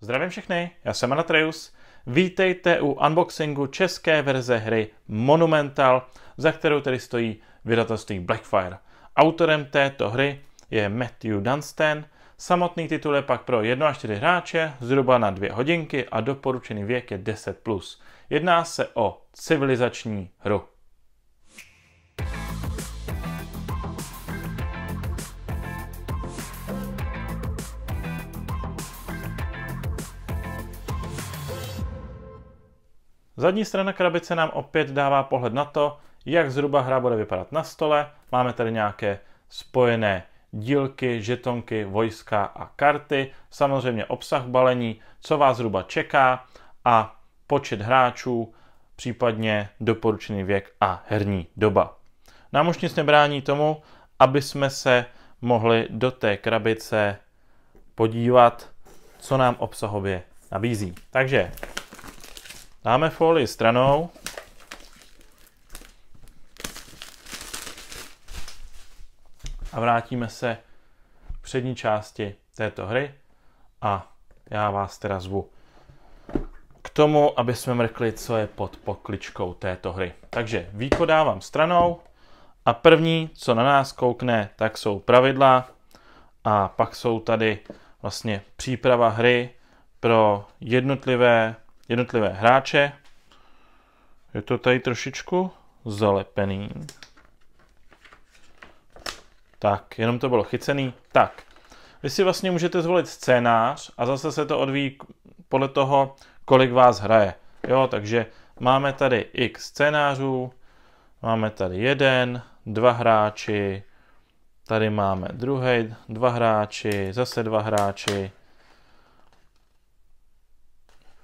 Zdravím všechny, já jsem Anatreus. Vítejte u unboxingu české verze hry Monumental, za kterou tedy stojí vydatelství Blackfire. Autorem této hry je Matthew Dunstan. Samotný titul je pak pro 1 až 4 hráče, zhruba na 2 hodinky a doporučený věk je 10+. Jedná se o civilizační hru. Zadní strana krabice nám opět dává pohled na to, jak zhruba hra bude vypadat na stole. Máme tady nějaké spojené dílky, žetonky, vojska a karty, samozřejmě obsah balení, co vás zhruba čeká a počet hráčů, případně doporučený věk a herní doba. Nám už nic nebrání tomu, aby jsme se mohli do té krabice podívat, co nám obsahově nabízí. Takže Dáme folii stranou. A vrátíme se k přední části této hry a já vás teda zvu k tomu, aby jsme mrkli, co je pod pokličkou této hry. Takže výko dávám stranou a první, co na nás koukne, tak jsou pravidla a pak jsou tady vlastně příprava hry pro jednotlivé jednotlivé hráče. Je to tady trošičku zalepený. Tak, jenom to bylo chycený. Tak, vy si vlastně můžete zvolit scénář a zase se to odvíjí podle toho, kolik vás hraje. Jo, takže máme tady x scénářů, máme tady jeden, dva hráči, tady máme druhý, dva hráči, zase dva hráči,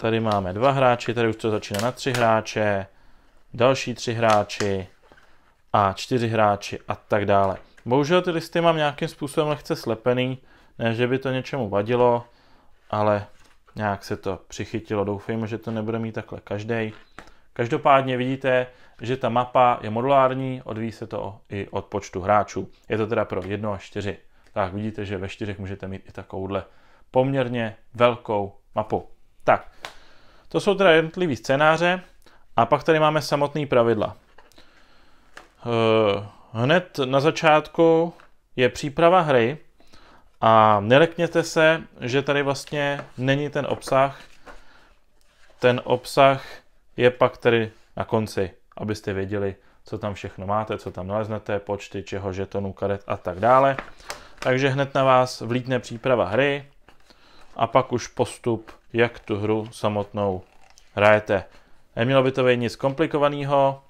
Tady máme dva hráči, tady už to začíná na tři hráče, další tři hráči a čtyři hráči a tak dále. Bohužel ty listy mám nějakým způsobem lehce slepený, ne, že by to něčemu vadilo, ale nějak se to přichytilo. Doufejme, že to nebude mít takhle každý. Každopádně vidíte, že ta mapa je modulární, odvíjí se to i od počtu hráčů. Je to teda pro jedno a čtyři. Tak vidíte, že ve čtyřech můžete mít i takovouhle poměrně velkou mapu. Tak, to jsou teda jednotlivý scénáře a pak tady máme samotné pravidla. Eh, hned na začátku je příprava hry a nelekněte se, že tady vlastně není ten obsah. Ten obsah je pak tady na konci, abyste věděli, co tam všechno máte, co tam naleznete, počty, čeho, žetonů, karet a tak dále. Takže hned na vás vlítne příprava hry a pak už postup jak tu hru samotnou hrajete. Nemělo by to být nic komplikovaného,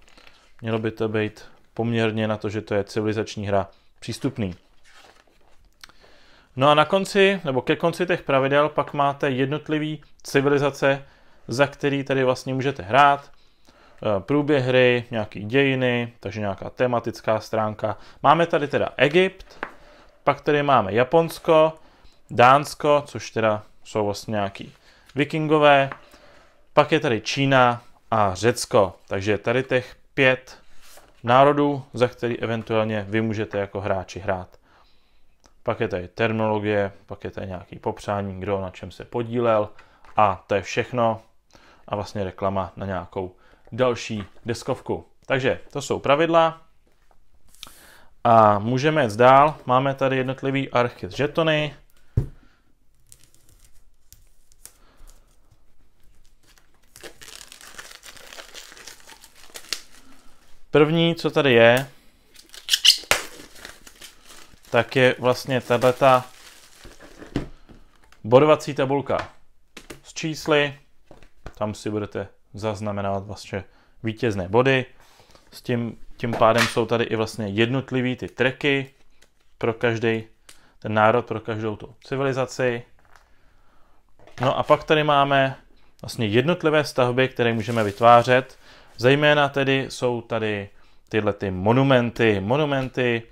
mělo by to být poměrně na to, že to je civilizační hra přístupný. No a na konci, nebo ke konci těch pravidel pak máte jednotlivý civilizace, za který tady vlastně můžete hrát. Eh, průběh hry, nějaký dějiny, takže nějaká tematická stránka. Máme tady teda Egypt, pak tady máme Japonsko, Dánsko, což teda jsou vlastně nějaký vikingové, pak je tady Čína a Řecko. Takže tady těch pět národů, za který eventuálně vy můžete jako hráči hrát. Pak je tady terminologie, pak je tady nějaký popřání, kdo na čem se podílel a to je všechno. A vlastně reklama na nějakou další deskovku. Takže to jsou pravidla. A můžeme jít dál. Máme tady jednotlivý archy žetony. První, co tady je, tak je vlastně tato bodovací tabulka s čísly. Tam si budete zaznamenávat vlastně vítězné body. S tím, tím pádem jsou tady i vlastně jednotlivý ty treky pro každý ten národ, pro každou tu civilizaci. No a pak tady máme vlastně jednotlivé stavby, které můžeme vytvářet Zejména tedy jsou tady tyhle ty monumenty, monumenty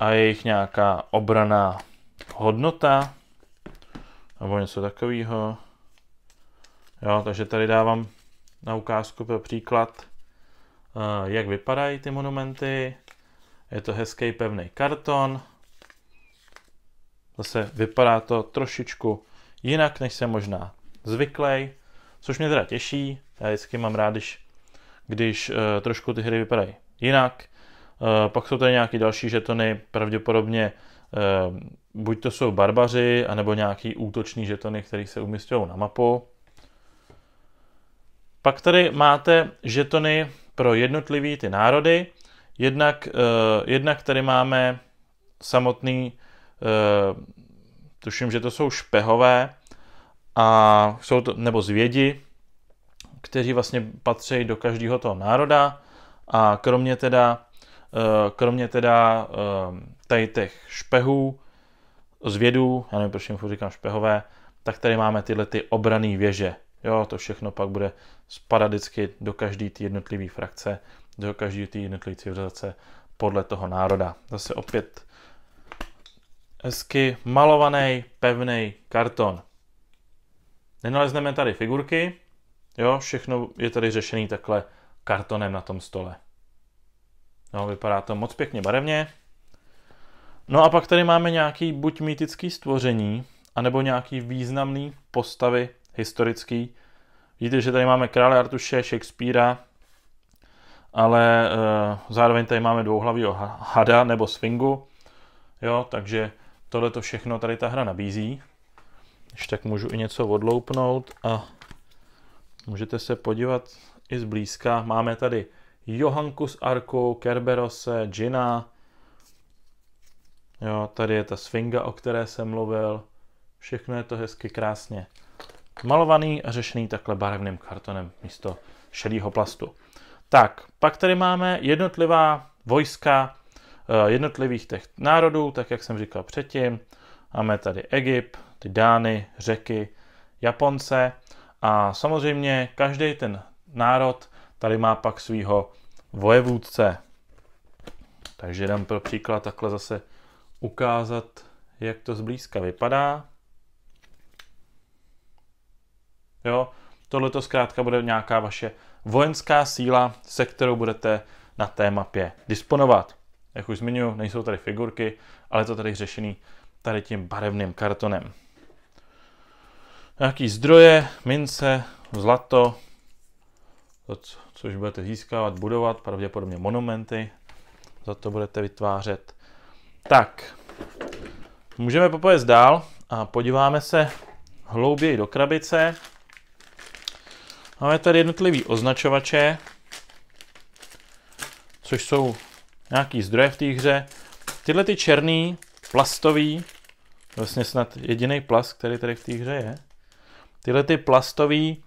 a jejich nějaká obraná hodnota nebo něco takového. Jo, takže tady dávám na ukázku pro příklad, eh, jak vypadají ty monumenty. Je to hezký pevný karton. Zase vypadá to trošičku jinak, než jsem možná zvyklý, což mě teda těší. Já vždycky mám rád, když když eh, trošku ty hry vypadají jinak. Eh, pak jsou tady nějaké další žetony, pravděpodobně eh, buď to jsou barbaři, anebo nějaký útoční žetony, které se umistují na mapu. Pak tady máte žetony pro jednotlivý ty národy. Jednak, uh, jednak tady máme samotný, uh, tuším, že to jsou špehové, a jsou to, nebo zvědi, kteří vlastně patří do každého toho národa a kromě teda, eh, kromě teda eh, tady těch špehů, zvědů, já nevím, proč jim říkám špehové, tak tady máme tyhle ty obrané věže. Jo, to všechno pak bude spadat vždycky do každé ty jednotlivé frakce, do každé ty jednotlivé civilizace podle toho národa. Zase opět hezky malovaný, pevný karton. Nenalezneme tady figurky, Jo, všechno je tady řešený takhle kartonem na tom stole. No, vypadá to moc pěkně barevně. No a pak tady máme nějaký buď mýtický stvoření, anebo nějaký významný postavy historický. Vidíte, že tady máme krále Artuše, Shakespearea, ale e, zároveň tady máme dvouhlavýho hada nebo swingu. Jo, takže tohle to všechno tady ta hra nabízí. Když tak můžu i něco odloupnout a Můžete se podívat i zblízka. Máme tady Johanku s Arkou, Kerberose, Gina. Jo, tady je ta sfinga, o které jsem mluvil. Všechno je to hezky krásně malovaný a řešený takhle barevným kartonem místo šedého plastu. Tak, pak tady máme jednotlivá vojska eh, jednotlivých těch národů, tak jak jsem říkal předtím. Máme tady Egypt, ty Dány, Řeky, Japonce. A samozřejmě každý ten národ tady má pak svého vojevůdce. Takže dám pro příklad takhle zase ukázat, jak to zblízka vypadá. Jo, tohle to zkrátka bude nějaká vaše vojenská síla, se kterou budete na té mapě disponovat. Jak už zmiňuji, nejsou tady figurky, ale to tady řešený tady tím barevným kartonem nějaký zdroje, mince, zlato, to, což budete získávat, budovat, pravděpodobně monumenty, za to budete vytvářet. Tak, můžeme popojet dál a podíváme se hlouběji do krabice. Máme tady jednotlivý označovače, což jsou nějaký zdroje v té hře. Tyhle ty černý, plastový, vlastně snad jediný plast, který tady v té hře je. Tyhle ty plastový,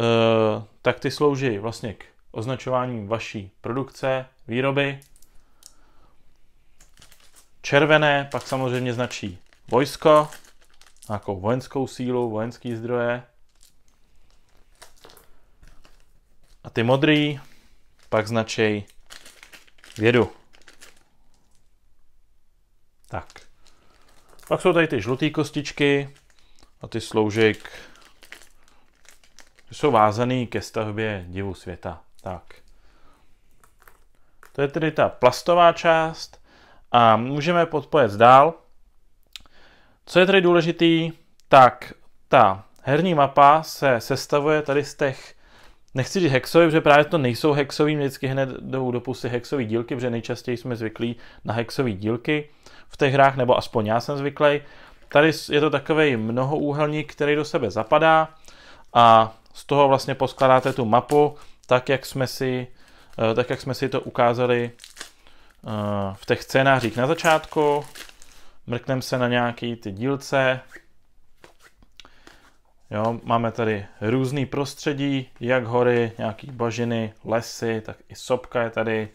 eh, tak ty slouží vlastně k označování vaší produkce, výroby. Červené pak samozřejmě značí vojsko, jako vojenskou sílu, vojenský zdroje. A ty modrý pak značí vědu. Tak. Pak jsou tady ty žluté kostičky a ty slouží k jsou vázaný ke stavbě divu světa. Tak. To je tedy ta plastová část a můžeme podpojet dál. Co je tedy důležitý, tak ta herní mapa se sestavuje tady z těch, nechci říct hexový, protože právě to nejsou hexový, vždycky hned jdou do pusy hexový dílky, protože nejčastěji jsme zvyklí na hexový dílky v těch hrách, nebo aspoň já jsem zvyklý. Tady je to takový mnohoúhelník, který do sebe zapadá a z toho vlastně poskládáte tu mapu, tak jak jsme si, eh, tak jak jsme si to ukázali eh, v těch scénářích na začátku. Mrkneme se na nějaký ty dílce. Jo, máme tady různý prostředí, jak hory, nějaký bažiny, lesy, tak i sopka je tady.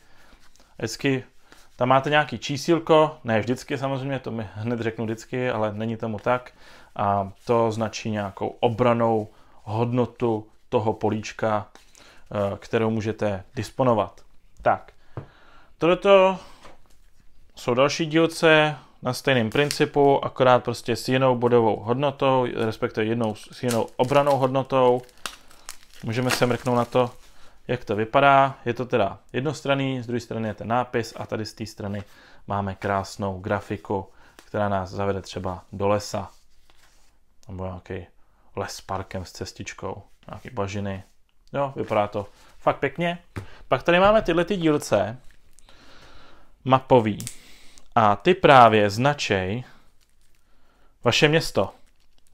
Hezky tam máte nějaký čísílko, ne vždycky samozřejmě, to mi hned řeknu vždycky, ale není tomu tak. A to značí nějakou obranou hodnotu toho políčka, eh, kterou můžete disponovat. Tak, toto jsou další dílce na stejném principu, akorát prostě s jinou bodovou hodnotou, respektive jednou, s jinou obranou hodnotou. Můžeme se mrknout na to, jak to vypadá. Je to teda jednostranný, z druhé strany je ten nápis a tady z té strany máme krásnou grafiku, která nás zavede třeba do lesa. Nebo nějaký les s parkem, s cestičkou, nějaký bažiny. Jo, vypadá to fakt pěkně. Pak tady máme tyhle ty dílce, mapový. A ty právě značej vaše město.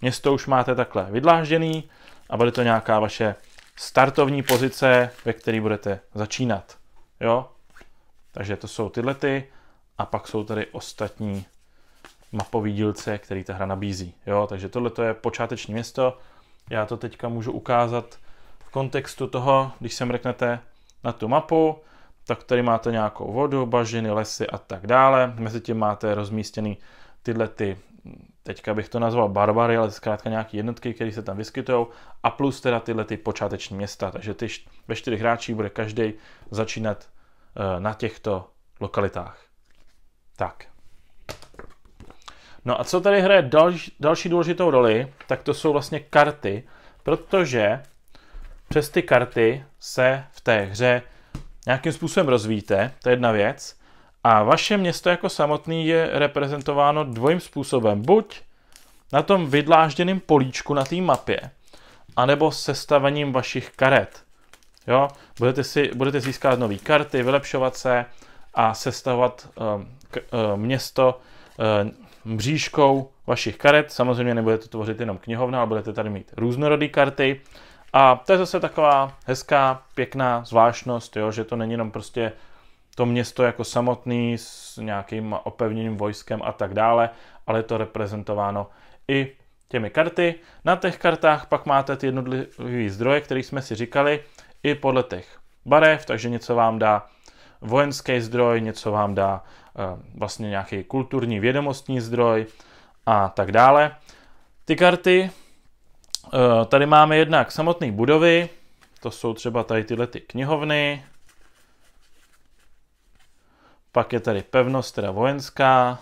Město už máte takhle vydlážděný a bude to nějaká vaše startovní pozice, ve které budete začínat. Jo? Takže to jsou tyhle ty a pak jsou tady ostatní mapový dílce, který ta hra nabízí. Jo, takže tohle je počáteční město. Já to teďka můžu ukázat v kontextu toho, když sem reknete na tu mapu, tak tady máte nějakou vodu, bažiny, lesy a tak dále. Mezi tím máte rozmístěný tyhle ty, teďka bych to nazval barbary, ale zkrátka nějaké jednotky, které se tam vyskytují a plus teda tyhle ty počáteční města. Takže ty, ve čtyřech hráčích bude každý začínat eh, na těchto lokalitách. Tak. No a co tady hraje další, další důležitou roli, tak to jsou vlastně karty, protože přes ty karty se v té hře nějakým způsobem rozvíjíte, to je jedna věc, a vaše město jako samotný je reprezentováno dvojím způsobem. Buď na tom vydlážděném políčku na té mapě, anebo sestavením vašich karet. Jo? Budete, si, budete získat nové karty, vylepšovat se a sestavovat um, k, um, uh, město mřížkou vašich karet. Samozřejmě nebudete tvořit jenom knihovna, ale budete tady mít různorodé karty. A to je zase taková hezká, pěkná zvláštnost, jo, že to není jenom prostě to město jako samotný s nějakým opevněným vojskem a tak dále, ale je to reprezentováno i těmi karty. Na těch kartách pak máte ty jednotlivé zdroje, které jsme si říkali, i podle těch barev, takže něco vám dá vojenský zdroj, něco vám dá Eh, vlastně nějaký kulturní vědomostní zdroj a tak dále. Ty karty, eh, tady máme jednak samotné budovy, to jsou třeba tady tyhle ty knihovny, pak je tady pevnost, teda vojenská,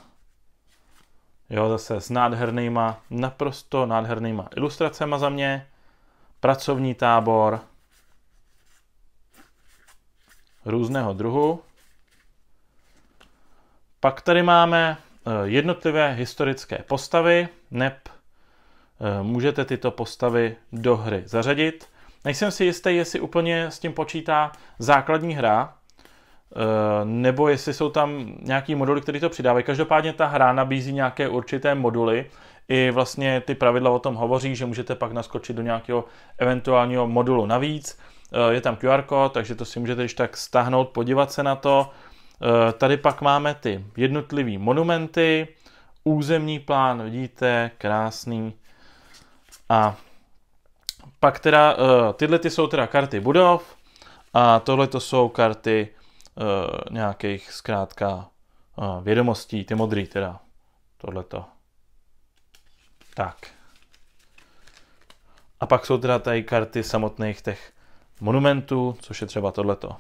jo, zase s nádhernýma, naprosto nádhernýma ilustracema za mě, pracovní tábor, různého druhu, pak tady máme eh, jednotlivé historické postavy, nep. Eh, můžete tyto postavy do hry zařadit. Nejsem si jistý, jestli úplně s tím počítá základní hra, eh, nebo jestli jsou tam nějaký moduly, které to přidávají. Každopádně ta hra nabízí nějaké určité moduly, i vlastně ty pravidla o tom hovoří, že můžete pak naskočit do nějakého eventuálního modulu navíc. Je tam QR kód, takže to si můžete když tak stáhnout, podívat se na to. Eh, tady pak máme ty jednotlivé monumenty, územní plán, vidíte, krásný. A pak teda, eh, tyhle ty jsou teda karty budov a tohle to jsou karty eh, nějakých zkrátka vědomostí, ty modrý teda, to. Tak. A pak jsou teda tady karty samotných těch monumentů, což je třeba tohleto.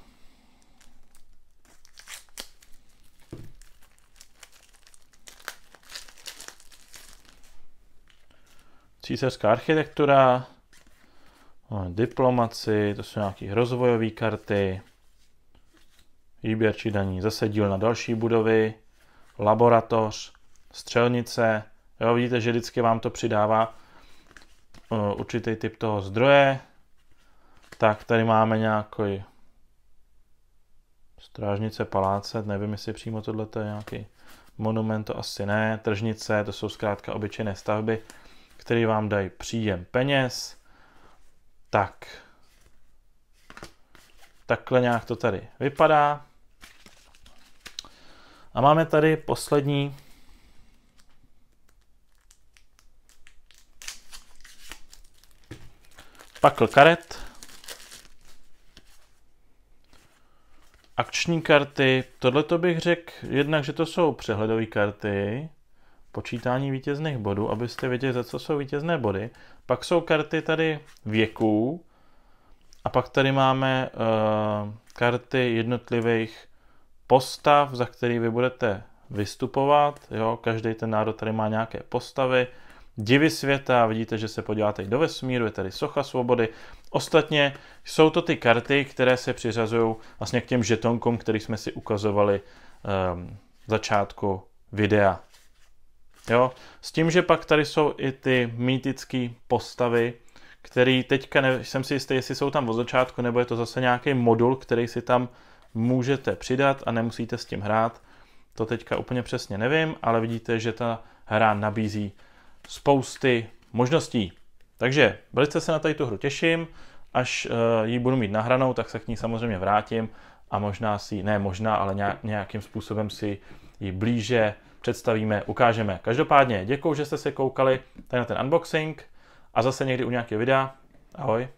císařská architektura, diplomaci, to jsou nějaké rozvojové karty, výběr či daní, zase díl na další budovy, laboratoř, střelnice. Jo, vidíte, že vždycky vám to přidává uh, určitý typ toho zdroje. Tak tady máme nějaký strážnice paláce, nevím, jestli přímo tohle je nějaký monument, to asi ne, tržnice, to jsou zkrátka obyčejné stavby který vám dají příjem peněz, tak takhle nějak to tady vypadá. A máme tady poslední pakl karet, akční karty, tohle to bych řekl jednak, že to jsou přehledové karty, počítání vítězných bodů, abyste věděli, za co jsou vítězné body. Pak jsou karty tady věků a pak tady máme uh, karty jednotlivých postav, za který vy budete vystupovat. Jo? Každý ten národ tady má nějaké postavy. Divy světa, vidíte, že se podíváte i do vesmíru, je tady socha svobody. Ostatně jsou to ty karty, které se přiřazují vlastně k těm žetonkům, který jsme si ukazovali um, začátku videa. Jo? S tím, že pak tady jsou i ty mýtické postavy, který teďka ne, jsem si jistý, jestli jsou tam od začátku, nebo je to zase nějaký modul, který si tam můžete přidat a nemusíte s tím hrát. To teďka úplně přesně nevím, ale vidíte, že ta hra nabízí spousty možností. Takže velice se na tady tu hru těším, až eh, ji budu mít nahranou, tak se k ní samozřejmě vrátím a možná si, ne možná, ale nějakým způsobem si ji blíže představíme, ukážeme. Každopádně děkuji, že jste se koukali tady na ten unboxing a zase někdy u nějakého videa. Ahoj.